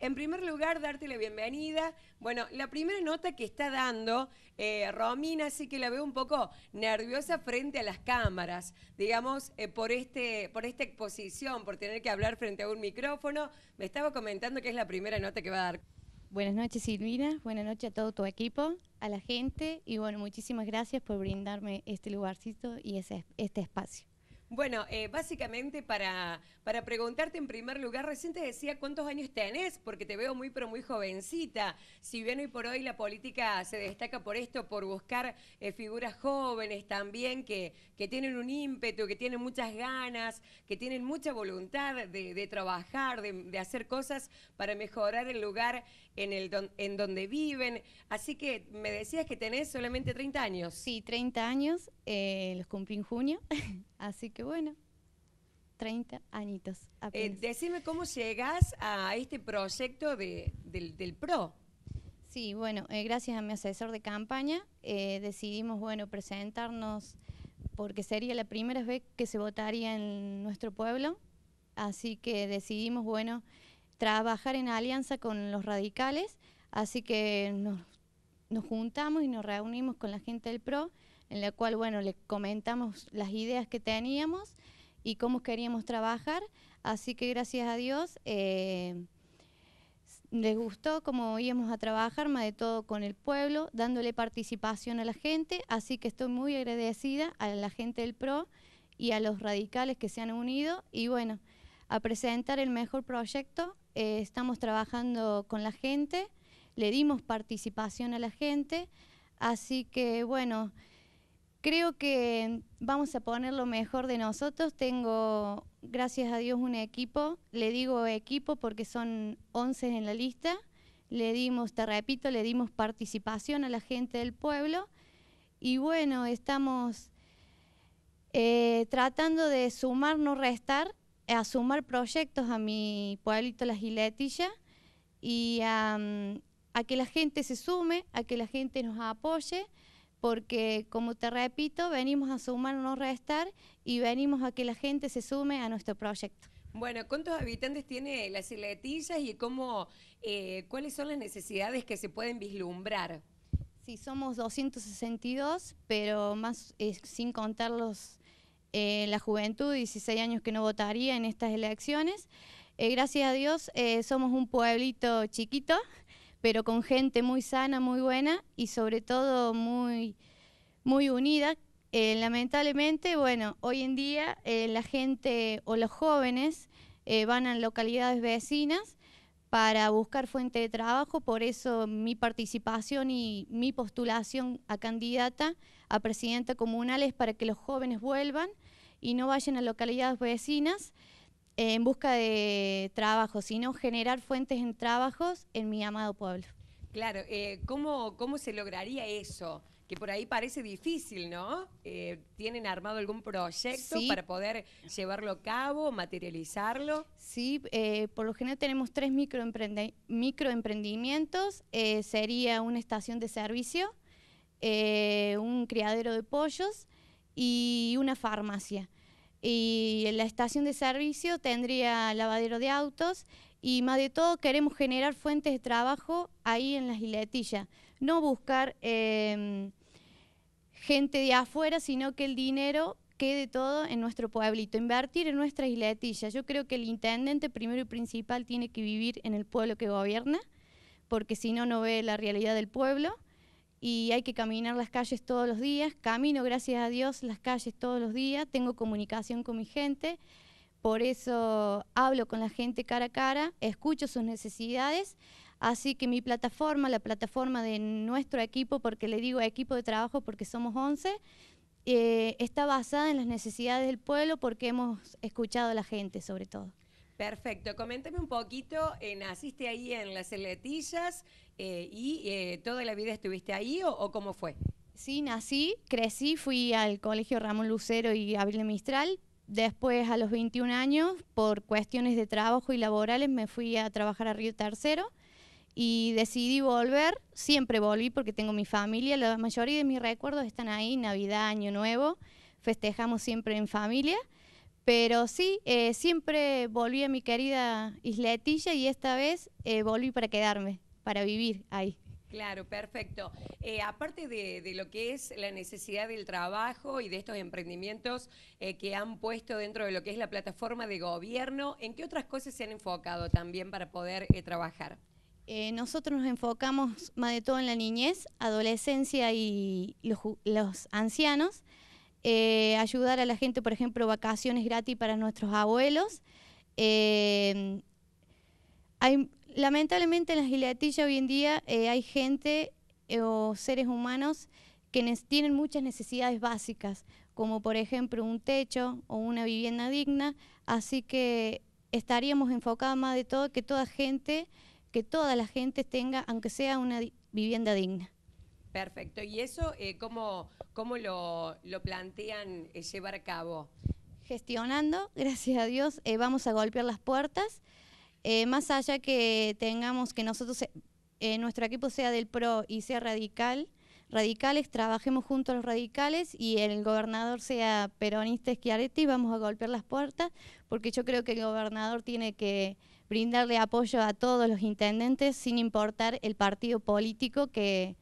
En primer lugar, darte la bienvenida. Bueno, la primera nota que está dando eh, Romina, sí que la veo un poco nerviosa frente a las cámaras, digamos, eh, por, este, por esta exposición, por tener que hablar frente a un micrófono. Me estaba comentando que es la primera nota que va a dar. Buenas noches Silvina, buenas noches a todo tu equipo, a la gente y bueno, muchísimas gracias por brindarme este lugarcito y ese, este espacio. Bueno, eh, básicamente para, para preguntarte en primer lugar, recién te decía cuántos años tenés, porque te veo muy pero muy jovencita. Si bien hoy por hoy la política se destaca por esto, por buscar eh, figuras jóvenes también que, que tienen un ímpetu, que tienen muchas ganas, que tienen mucha voluntad de, trabajar, de, de, hacer cosas para mejorar el lugar en, el en donde viven. Así que me decías que tenés solamente 30 años. Sí, 30 años, eh, los cumplí en junio, así que bueno, 30 añitos. Eh, decime cómo llegas a este proyecto del, PRO. Sí, bueno, eh, gracias a mi asesor de campaña decidimos, bueno, presentarnos porque sería la primera vez que se votaría en nuestro pueblo, así que decidimos, bueno, trabajar en alianza con los radicales, así que nos, juntamos y nos reunimos con la gente del PRO, en la cual, bueno, le comentamos las ideas que teníamos y cómo queríamos trabajar, así que gracias a Dios eh, les gustó cómo íbamos a trabajar, más de todo con el pueblo, dándole participación a la gente, así que estoy muy agradecida a la gente del PRO y a los radicales que se han unido y bueno, a presentar el mejor proyecto eh, estamos trabajando con la gente, le dimos participación a la gente, así que bueno, creo que vamos a poner lo mejor de nosotros. Tengo, gracias a Dios, un equipo, le digo equipo porque son 11 en la lista, le dimos, te repito, le dimos participación a la gente del pueblo y bueno, estamos... Eh, tratando de sumar, no restar, a sumar proyectos a mi pueblito La Giletilla y a que la gente se sume, a que la gente nos apoye, porque como te repito, venimos a sumar, no restar, y venimos a que la gente se sume a nuestro proyecto. Bueno, ¿cuántos habitantes tiene las Giletilla y cómo, eh, cuáles son las necesidades que se pueden vislumbrar? Sí, somos 262, pero más eh, sin contar los eh, la juventud, 16 años que no votaría en estas elecciones. Eh, gracias a Dios eh, somos un pueblito chiquito, pero con gente muy sana, muy buena y sobre todo muy, muy unida. lamentablemente, bueno, hoy en día la gente o los jóvenes van a localidades vecinas para buscar fuente de trabajo, por eso mi participación y mi postulación a candidata a presidenta comunal es para que los jóvenes vuelvan y no vayan a localidades vecinas eh, en busca de trabajo, sino generar fuentes en trabajos en mi amado pueblo. Claro, eh, ¿cómo, ¿cómo se lograría eso? que por ahí parece difícil, ¿no? Eh, ¿Tienen armado algún proyecto para poder llevarlo a cabo, materializarlo? Sí, eh, por lo general tenemos tres microemprendimientos. Eh, sería una estación de servicio, un criadero de pollos y una farmacia. Y en la estación de servicio tendría lavadero de autos y más de todo queremos generar fuentes de trabajo ahí en las isletillas, no buscar em, gente de afuera, sino que el dinero quede todo en nuestro pueblito, invertir en nuestra isletilla. Yo creo que el intendente primero y principal tiene que vivir en el pueblo que gobierna, porque si no, no ve la realidad del pueblo y hay que caminar las calles todos los días. Camino, gracias a Dios, las calles todos los días, tengo comunicación con mi gente, por eso hablo con la gente cara a cara, escucho sus necesidades, Así que mi plataforma, la plataforma de nuestro equipo, porque le digo equipo de trabajo porque somos 11, eh, está basada en las necesidades del pueblo porque hemos escuchado a la gente sobre todo. Perfecto, coméntame un poquito, eh, ¿naciste ahí en las Letillas eh, y toda la vida estuviste ahí o, cómo fue? Sí, nací, crecí, fui al colegio Ramón Lucero y Abril Mistral. Después, a los 21 años, por cuestiones de trabajo y laborales, me fui a trabajar a Río Tercero y decidí volver, siempre volví porque tengo mi familia, la mayoría de mis recuerdos están ahí, Navidad, Año Nuevo, festejamos siempre en familia, pero sí, eh, siempre volví a mi querida isletilla y esta vez eh, volví para quedarme, para vivir ahí. Claro, perfecto. Eh, aparte de, lo que es la necesidad del trabajo y de estos emprendimientos que han puesto dentro de lo que es la plataforma de gobierno, ¿en qué otras cosas se han enfocado también para poder trabajar? Eh, nosotros nos enfocamos más de todo en la niñez, adolescencia y los, ancianos. Eh, ayudar a la gente, por ejemplo, vacaciones gratis para nuestros abuelos. Eh, lamentablemente en la giletilla hoy en día hay gente o seres humanos que tienen muchas necesidades básicas, como por ejemplo un techo o una vivienda digna, así que estaríamos enfocados más de todo que toda gente que toda la gente tenga, aunque sea una vivienda digna. Perfecto. ¿Y eso eh, cómo, lo, plantean eh, llevar a cabo? Gestionando, gracias a Dios, eh, vamos a golpear las puertas. más allá que tengamos que nosotros, nuestro equipo sea del PRO y sea radical, radicales, trabajemos a los radicales y el gobernador sea peronista y vamos a golpear las puertas, porque yo creo que el gobernador tiene que brindarle apoyo a todos los intendentes sin importar el partido político que,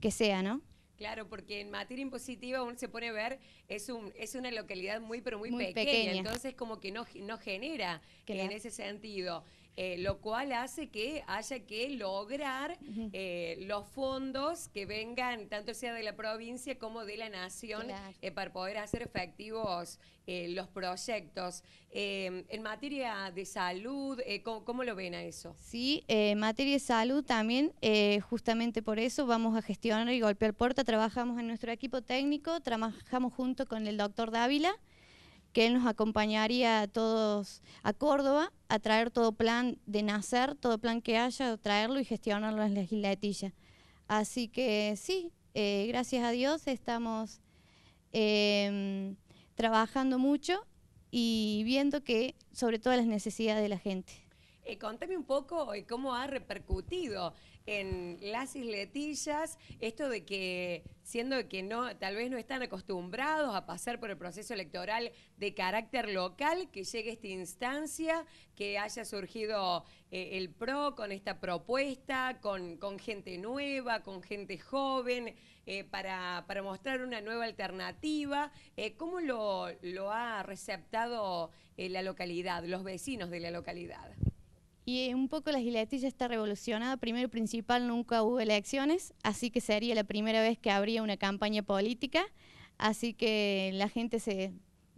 que sea, ¿no? Claro, porque en materia impositiva uno se pone a ver, es, un, es una localidad muy, pero muy, pequeña, entonces como que no, no genera en ese sentido. Eh, lo cual hace que haya que lograr eh, los fondos que vengan, tanto sea de la provincia como de la nación, eh, para poder hacer efectivos los proyectos. Em, en materia de salud, ¿cómo, ¿cómo, lo ven a eso? Sí, en materia de salud también, justamente por eso vamos a gestionar y golpear puerta, trabajamos en nuestro equipo técnico, trabajamos junto con el doctor Dávila, que él nos acompañaría a todos a Córdoba a traer todo plan de nacer, todo plan que haya, traerlo y gestionarlo en la Tilla. Así que sí, eh, gracias a Dios estamos em, trabajando mucho y viendo que sobre todo las necesidades de la gente. Eh, contame un poco eh, cómo ha repercutido en las isletillas esto de que, siendo que no, tal vez no están acostumbrados a pasar por el proceso electoral de carácter local, que llegue esta instancia, que haya surgido eh, el PRO con esta propuesta, con, gente nueva, con gente joven, para, mostrar una nueva alternativa. ¿Cómo lo ha receptado la localidad, los vecinos de la localidad? Y un poco la Giletti está revolucionada. Primero principal, nunca hubo elecciones, así que sería la primera vez que habría una campaña política. Así que la gente se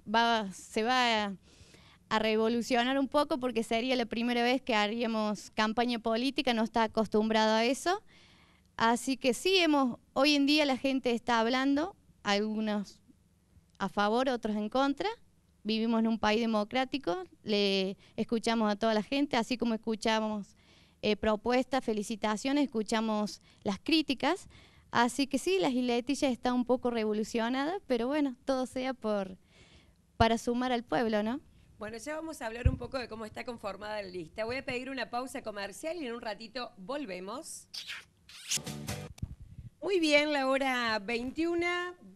va, se va a, a revolucionar un poco porque sería la primera vez que haríamos campaña política, no está acostumbrado a eso. Así que sí, hemos, hoy en día la gente está hablando, algunos a favor, otros en contra vivimos en un país democrático, le escuchamos a toda la gente, así como escuchamos eh, propuestas, felicitaciones, escuchamos las críticas. Así que sí, la giletilla está un poco revolucionada, pero bueno, todo sea por para sumar al pueblo, ¿no? Bueno, ya vamos a hablar un poco de cómo está conformada la lista. Voy a pedir una pausa comercial y en un ratito volvemos. Muy bien, la hora 21,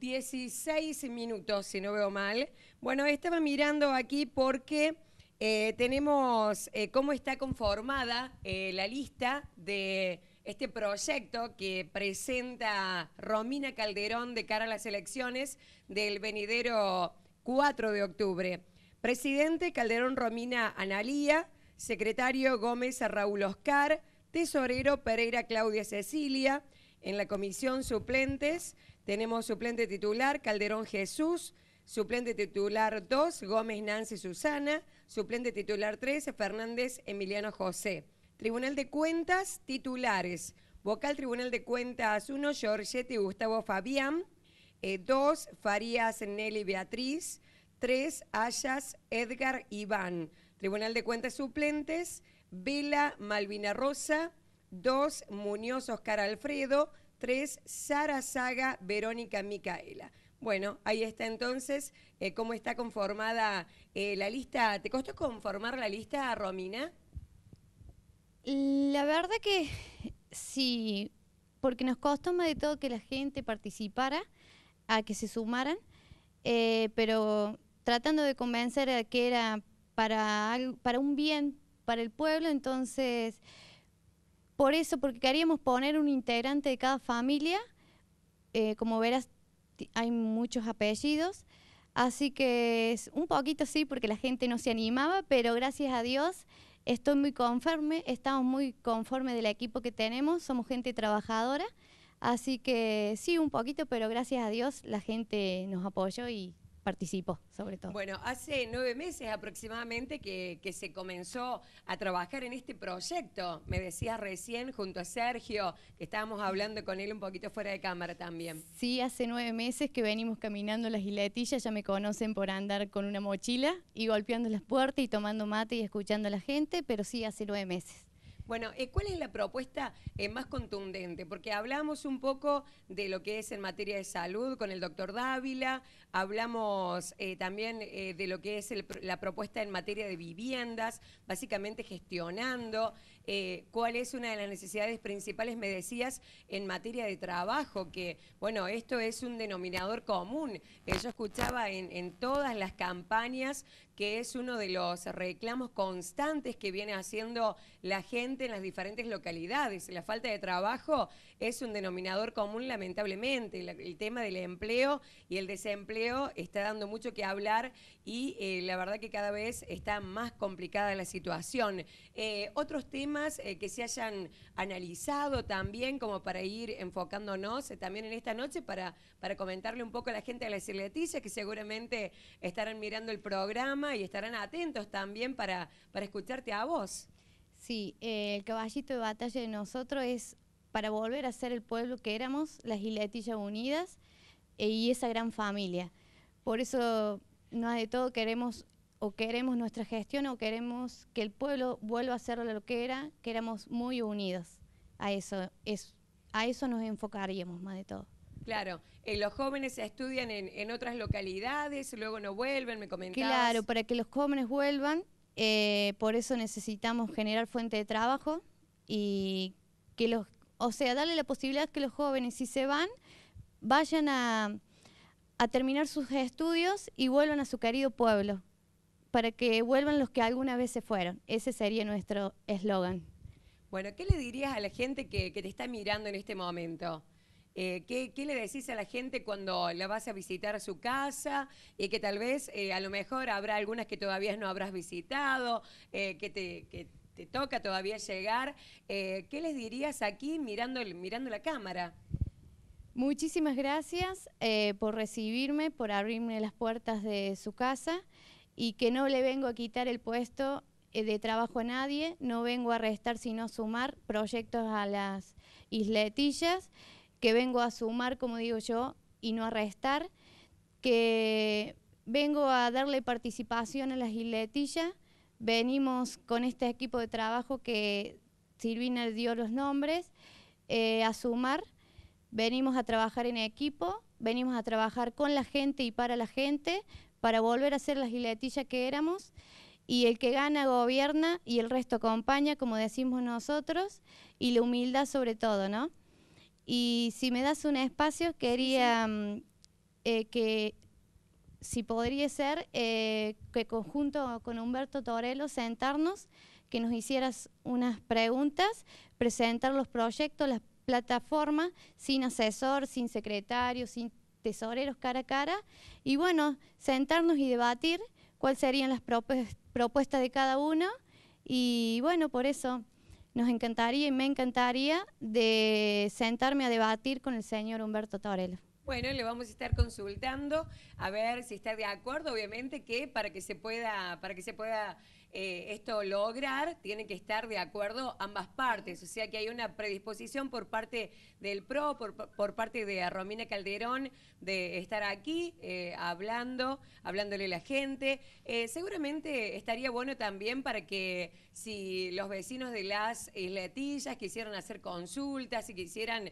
16 minutos, si no veo mal. Bueno, estaba mirando aquí porque eh, tenemos eh, cómo está conformada eh, la lista de este proyecto que presenta Romina Calderón de cara a las elecciones del venidero 4 de octubre. Presidente Calderón Romina Analía, secretario Gómez Raúl Oscar, tesorero Pereira Claudia Cecilia, en la comisión suplentes tenemos suplente titular Calderón Jesús, Suplente titular 2, Gómez Nancy Susana. Suplente titular 3, Fernández Emiliano José. Tribunal de Cuentas, titulares. Vocal Tribunal de Cuentas 1, Giorgetti Gustavo Fabián. 2, eh, Farías Nelly Beatriz. 3, Ayas Edgar Iván. Tribunal de Cuentas suplentes, Vela Malvina Rosa. 2, Muñoz Oscar Alfredo. 3, Sara Saga Verónica Micaela. Bueno, ahí está entonces eh, cómo está conformada eh, la lista. ¿Te costó conformar la lista, Romina? La verdad que sí, porque nos costó más de todo que la gente participara, a que se sumaran, eh, pero tratando de convencer a que era para, para un bien para el pueblo, entonces por eso, porque queríamos poner un integrante de cada familia, como verás, hay muchos apellidos, así que es un poquito sí, porque la gente no se animaba, pero gracias a Dios estoy muy conforme, estamos muy conforme del equipo que tenemos, somos gente trabajadora, así que sí, un poquito, pero gracias a Dios la gente nos apoyó y participó, sobre todo. Bueno, hace nueve meses aproximadamente que, que, se comenzó a trabajar en este proyecto. Me decías recién junto a Sergio, que estábamos hablando con él un poquito fuera de cámara también. Sí, hace nueve meses que venimos caminando las giletillas, ya me conocen por andar con una mochila y golpeando las puertas y tomando mate y escuchando a la gente, pero sí hace nueve meses. Bueno, eh, ¿cuál es la propuesta eh, más contundente? Porque hablamos un poco de lo que es en materia de salud con el doctor Dávila, hablamos eh, también de lo que es la propuesta en materia de viviendas, básicamente gestionando cuál es una de las necesidades principales, me decías, en materia de trabajo, que bueno, esto es un denominador común. yo escuchaba en todas las campañas que es uno de los reclamos constantes que viene haciendo la gente en las diferentes localidades. La falta de trabajo es un denominador común, lamentablemente. El, tema del empleo y el desempleo está dando mucho que hablar y eh, la verdad que cada vez está más complicada la situación. Eh, otros temas eh, que se hayan analizado también, como para ir enfocándonos también en esta noche, para, para comentarle un poco a la gente de las Leticia, que seguramente estarán mirando el programa y estarán atentos también para, para escucharte a vos. Sí, eh, el caballito de batalla de nosotros es para volver a ser el pueblo que éramos, las Giletillas Unidas eh, y esa gran familia. Por eso, más de todo, queremos o queremos nuestra gestión o queremos que el pueblo vuelva a ser lo que era, que éramos muy unidos. A eso, es, a eso nos enfocaríamos más de todo. Claro, eh, los jóvenes estudian en, en, otras localidades, luego no vuelven, me comentabas. Claro, para que los jóvenes vuelvan, eh, por eso necesitamos generar fuente de trabajo y que los, o sea, darle la posibilidad que los jóvenes, si se van, vayan a, terminar sus estudios y vuelvan a su querido pueblo, para que vuelvan los que alguna vez se fueron. Ese sería nuestro eslogan. Bueno, ¿qué le dirías a la gente que te está mirando en este momento? Eh, ¿qué, le decís a la gente cuando la vas a visitar a su casa y eh, que tal vez eh, a lo mejor habrá algunas que todavía no habrás visitado, que, te, toca todavía llegar? ¿Qué les dirías aquí mirando, mirando la cámara? Muchísimas gracias por recibirme, por abrirme las puertas de su casa y que no le vengo a quitar el puesto de trabajo a nadie, no vengo a restar sino a sumar proyectos a las isletillas que vengo a sumar, como digo yo, y no a restar, que vengo a darle participación a la giletilla, Venimos con este equipo de trabajo que Silvina dio los nombres, eh, a sumar. Venimos a trabajar en equipo, venimos a trabajar con la gente y para la gente, para volver a ser la giletilla que éramos. Y el que gana gobierna y el resto acompaña, como decimos nosotros, y la humildad sobre todo, ¿no? Y si me das un espacio, quería mm, eh, que, si podría ser, eh, que conjunto con Humberto Torello sentarnos, que nos hicieras unas preguntas, presentar los proyectos, las plataformas, sin asesor, sin secretario, sin tesoreros cara a cara, y bueno, sentarnos y debatir cuáles serían las propuestas de cada uno, y bueno, por eso nos encantaría y me encantaría de sentarme a debatir con el señor Humberto Torello. Bueno, le vamos a estar consultando a ver si está de acuerdo, obviamente, que para que se pueda, para que se pueda eh, esto lograr, tienen que estar de acuerdo ambas partes. O sea que hay una predisposición por parte del PRO, por, parte de Romina Calderón, de estar aquí eh, hablando, hablándole a la gente. Eh, seguramente estaría bueno también para que si los vecinos de las isletillas quisieran hacer consultas, si quisieran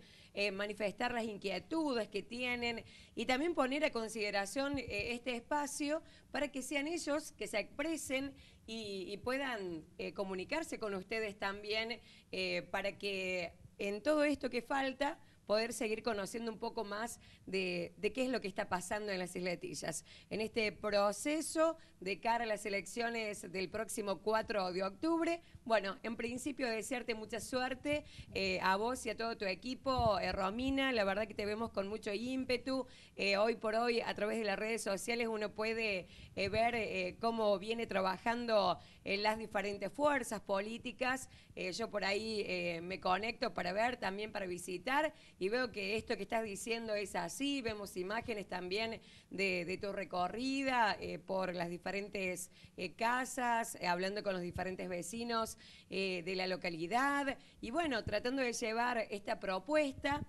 manifestar las inquietudes que tienen y también poner a consideración este espacio para que sean ellos que se expresen y, puedan eh, comunicarse con ustedes también eh, para que en todo esto que falta poder seguir conociendo un poco más de, qué es lo que está pasando en las isletillas. En este proceso de cara a las elecciones del próximo 4 de octubre, bueno, en principio desearte mucha suerte eh, a vos y a todo tu equipo, eh, Romina, la verdad que te vemos con mucho ímpetu. Eh, hoy por hoy, a través de las redes sociales, uno puede ver cómo viene trabajando las diferentes fuerzas políticas. yo por ahí me conecto para ver, también para visitar, y veo que esto que estás diciendo es así Sí, vemos imágenes también de, tu recorrida eh, por las diferentes eh, casas, eh, hablando con los diferentes vecinos de la localidad y bueno, tratando de llevar esta propuesta.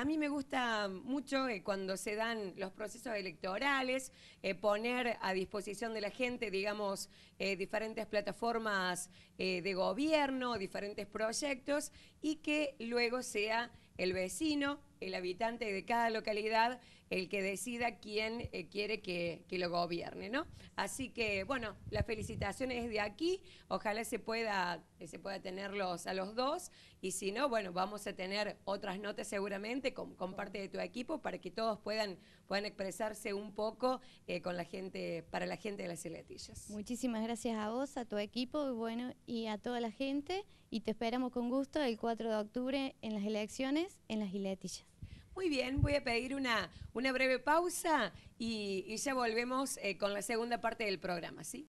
a mí me gusta mucho cuando se dan los procesos electorales, poner a disposición de la gente, digamos, diferentes plataformas de gobierno, diferentes proyectos y que luego sea el vecino, el habitante de cada localidad el que decida quién eh, quiere que, lo gobierne, ¿no? Así que, bueno, las felicitaciones de aquí, ojalá se pueda, se pueda tenerlos a los dos, y si no, bueno, vamos a tener otras notas seguramente con, parte de tu equipo para que todos puedan, puedan expresarse un poco eh, con la gente, para la gente de las giletillas. Muchísimas gracias a vos, a tu equipo, y bueno, y a toda la gente, y te esperamos con gusto el 4 de octubre en las elecciones en las Giletillas. Muy bien, voy a pedir una, una breve pausa y, ya volvemos eh, con la segunda parte del programa, ¿sí?